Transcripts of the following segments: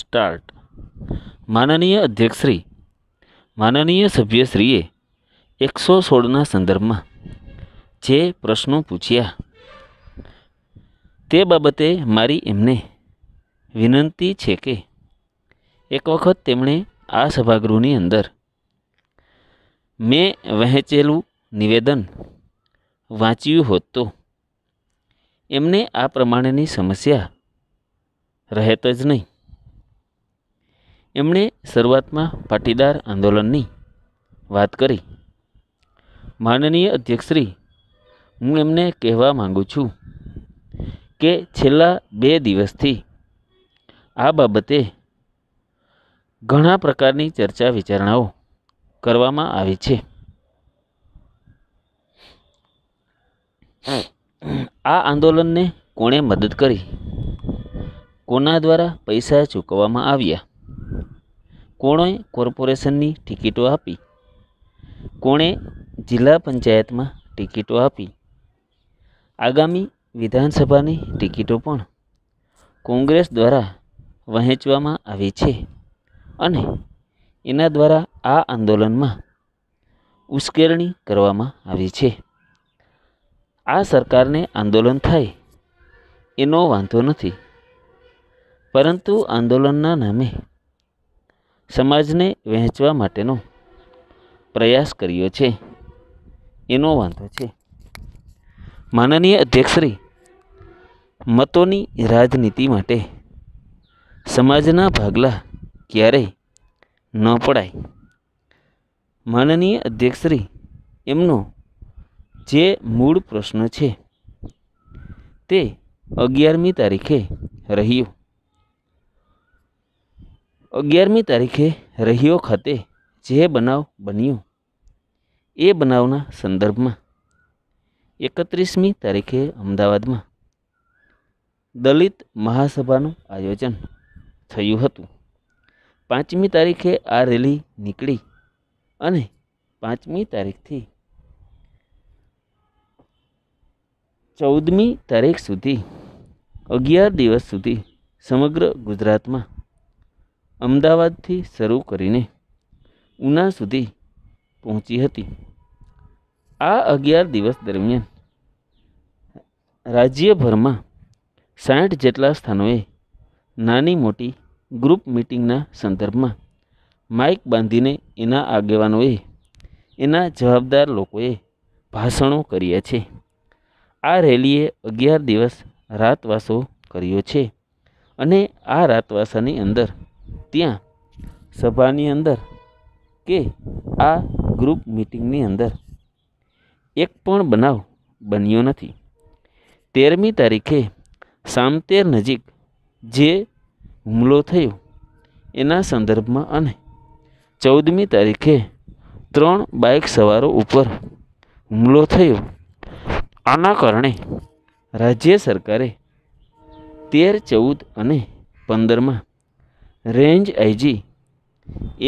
start માનનીય અધ્યક્ષશ્રી માનનીય સભ્યશ્રીએ એકસો સોળના સંદર્ભમાં જે પ્રશ્નો પૂછ્યા તે બાબતે મારી એમને વિનંતી છે કે એક વખત તેમણે આ સભાગૃહની અંદર મેં વહેંચેલું નિવેદન વાંચ્યું હોત તો એમને આ પ્રમાણેની સમસ્યા રહેત જ નહીં એમણે શરૂઆતમાં પાટીદાર આંદોલનની વાત કરી માનનીય અધ્યક્ષશ્રી હું એમને કહેવા માગું છું કે છેલ્લા બે દિવસથી આ બાબતે ઘણા પ્રકારની ચર્ચા વિચારણાઓ કરવામાં આવી છે આ આંદોલનને કોણે મદદ કરી કોના દ્વારા પૈસા ચૂકવવામાં આવ્યા કોણે કોર્પોરેશનની ટિકિટો આપી કોણે જિલ્લા પંચાયતમાં ટિકિટો આપી આગામી વિધાનસભાની ટિકિટો પણ કોંગ્રેસ દ્વારા વહેંચવામાં આવી છે અને એના દ્વારા આ આંદોલનમાં ઉશ્કેરણી કરવામાં આવી છે આ સરકારને આંદોલન થાય એનો વાંધો નથી પરંતુ આંદોલનના નામે સમાજને વહેંચવા માટેનો પ્રયાસ કર્યો છે એનો વાંધો છે માનનીય અધ્યક્ષશ્રી મતોની રાજનીતિ માટે સમાજના ભાગલા ક્યારેય ન પડાય માનનીય અધ્યક્ષશ્રી એમનો જે મૂળ પ્રશ્ન છે તે અગિયારમી તારીખે રહ્યું અગિયારમી તારીખે રહીઓ ખાતે જે બનાવ બન્યો એ બનાવના સંદર્ભમાં એકત્રીસમી તારીખે અમદાવાદમાં દલિત મહાસભાનું આયોજન થયું હતું પાંચમી તારીખે આ રેલી નીકળી અને પાંચમી તારીખથી ચૌદમી તારીખ સુધી અગિયાર દિવસ સુધી સમગ્ર ગુજરાતમાં અમદાવાદથી શરૂ કરીને ઉના સુધી પહોંચી હતી આ અગિયાર દિવસ દરમિયાન રાજ્યભરમાં સાઠ જેટલા સ્થાનોએ નાની મોટી ગ્રુપ મિટિંગના સંદર્ભમાં માઇક બાંધીને એના આગેવાનોએ એના જવાબદાર લોકોએ ભાષણો કર્યા છે આ રેલીએ અગિયાર દિવસ રાતવાસો કર્યો છે અને આ રાતવાસાની અંદર ત્યાં સભાની અંદર કે આ ગ્રુપ મિટિંગની અંદર એક પણ બનાવ બન્યો નથી તેરમી તારીખે સામતેર નજીક જે હુમલો થયો એના સંદર્ભમાં અને ચૌદમી તારીખે ત્રણ બાઇક સવારો ઉપર હુમલો થયો આના કારણે રાજ્ય સરકારે તેર ચૌદ અને પંદરમાં રેન્જ આઈજી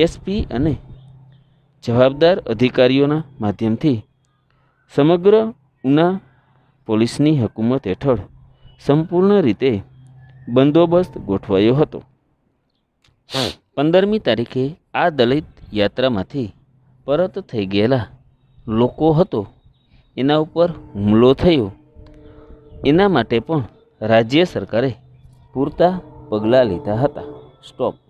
એસપી અને જવાબદાર અધિકારીઓના માધ્યમથી સમગ્ર ઉના પોલીસની હકુમત હેઠળ સંપૂર્ણ રીતે બંદોબસ્ત ગોઠવાયો હતો પંદરમી તારીખે આ દલિત યાત્રામાંથી પરત થઈ ગયેલા લોકો હતો એના ઉપર હુમલો થયો એના માટે પણ રાજ્ય સરકારે પૂરતા પગલાં લીધા હતા stop